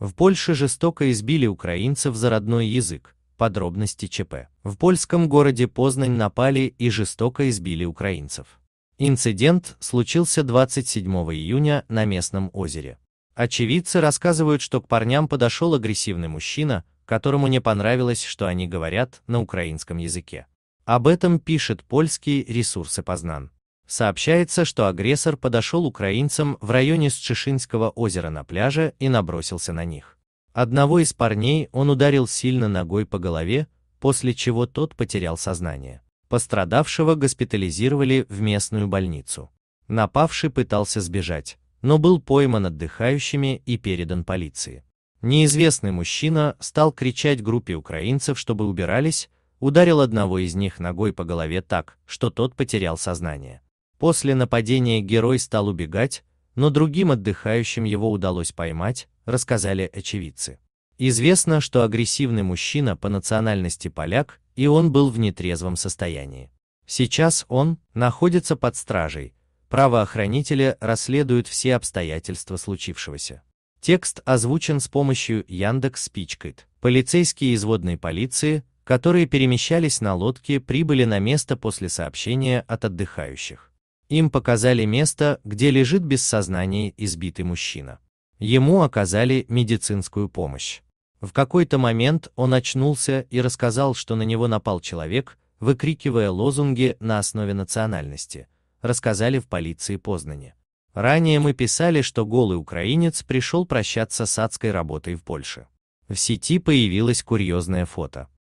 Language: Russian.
В Польше жестоко избили украинцев за родной язык. Подробности ЧП. В польском городе Познань напали и жестоко избили украинцев. Инцидент случился 27 июня на местном озере. Очевидцы рассказывают, что к парням подошел агрессивный мужчина, которому не понравилось, что они говорят на украинском языке. Об этом пишет польский ресурсы Познан. Сообщается, что агрессор подошел украинцам в районе с озера на пляже и набросился на них. Одного из парней он ударил сильно ногой по голове, после чего тот потерял сознание. Пострадавшего госпитализировали в местную больницу. Напавший пытался сбежать, но был пойман отдыхающими и передан полиции. Неизвестный мужчина стал кричать группе украинцев, чтобы убирались, ударил одного из них ногой по голове так, что тот потерял сознание. После нападения герой стал убегать, но другим отдыхающим его удалось поймать, рассказали очевидцы. Известно, что агрессивный мужчина по национальности поляк, и он был в нетрезвом состоянии. Сейчас он находится под стражей, правоохранители расследуют все обстоятельства случившегося. Текст озвучен с помощью Яндекс Спичкит. Полицейские из водной полиции, которые перемещались на лодке, прибыли на место после сообщения от отдыхающих. Им показали место, где лежит без сознания избитый мужчина. Ему оказали медицинскую помощь. В какой-то момент он очнулся и рассказал, что на него напал человек, выкрикивая лозунги на основе национальности, рассказали в полиции Познани. Ранее мы писали, что голый украинец пришел прощаться с адской работой в Польше. В сети появилось курьезное фото.